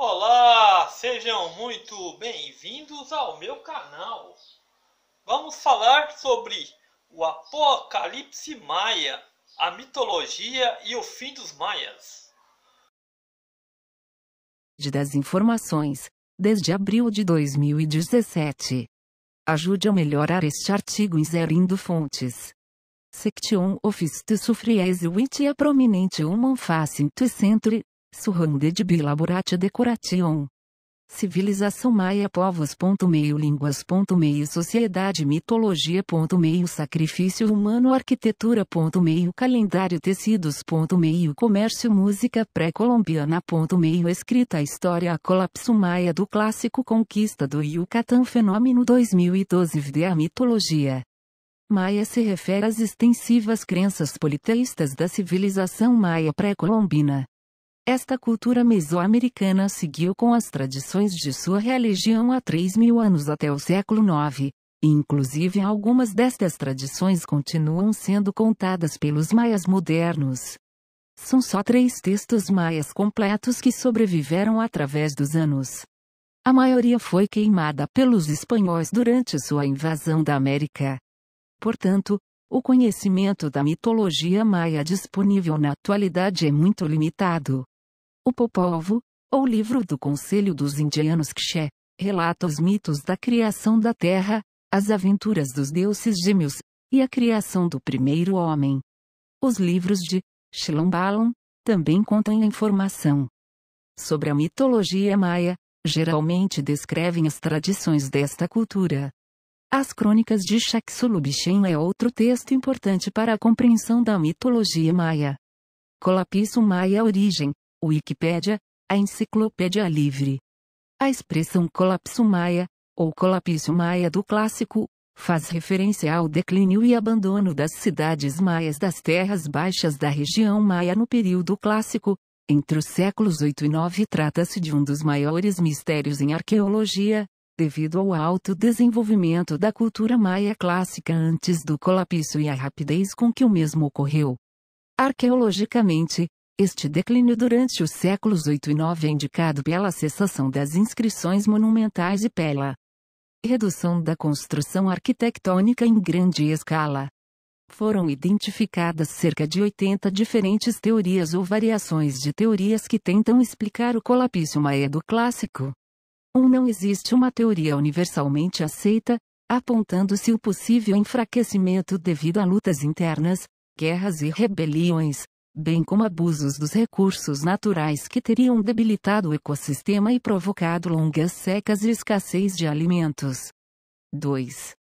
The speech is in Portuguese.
Olá, sejam muito bem-vindos ao meu canal. Vamos falar sobre o Apocalipse Maia, a mitologia e o fim dos maias. De desinformações, desde abril de 2017. Ajude a melhorar este artigo inserindo fontes. Section Office de sufriese witia prominente Human Facing to surrounded by elaborate decoration. Civilização maia povos. Meio línguas. Meio sociedade mitologia. Meio sacrifício humano arquitetura. Meio calendário tecidos. Meio comércio música pré-colombiana. Meio escrita história colapso maia do clássico conquista do Yucatán fenômeno 2012 via mitologia. Maia se refere às extensivas crenças politeístas da civilização maia pré-colombina. Esta cultura mesoamericana seguiu com as tradições de sua religião há 3 mil anos até o século IX. Inclusive algumas destas tradições continuam sendo contadas pelos maias modernos. São só três textos maias completos que sobreviveram através dos anos. A maioria foi queimada pelos espanhóis durante sua invasão da América. Portanto, o conhecimento da mitologia maia disponível na atualidade é muito limitado. O Popovo, ou Livro do Conselho dos Indianos Kshe, relata os mitos da criação da Terra, as aventuras dos deuses gêmeos, e a criação do primeiro homem. Os livros de Shilombalam também contam informação sobre a mitologia maia, geralmente descrevem as tradições desta cultura. As Crônicas de Shaksulubishen é outro texto importante para a compreensão da mitologia maia. Colapso maia origem, Wikipédia, a enciclopédia livre. A expressão colapso maia, ou colapso maia do clássico, faz referência ao declínio e abandono das cidades maias das terras baixas da região maia no período clássico, entre os séculos 8 e 9 trata-se de um dos maiores mistérios em arqueologia, devido ao alto desenvolvimento da cultura maia clássica antes do colapso e à rapidez com que o mesmo ocorreu. Arqueologicamente, este declínio durante os séculos 8 e 9 é indicado pela cessação das inscrições monumentais e pela redução da construção arquitetônica em grande escala. Foram identificadas cerca de 80 diferentes teorias ou variações de teorias que tentam explicar o colapso maia é do clássico. Um não existe uma teoria universalmente aceita, apontando-se o possível enfraquecimento devido a lutas internas, guerras e rebeliões, bem como abusos dos recursos naturais que teriam debilitado o ecossistema e provocado longas secas e escassez de alimentos. 2.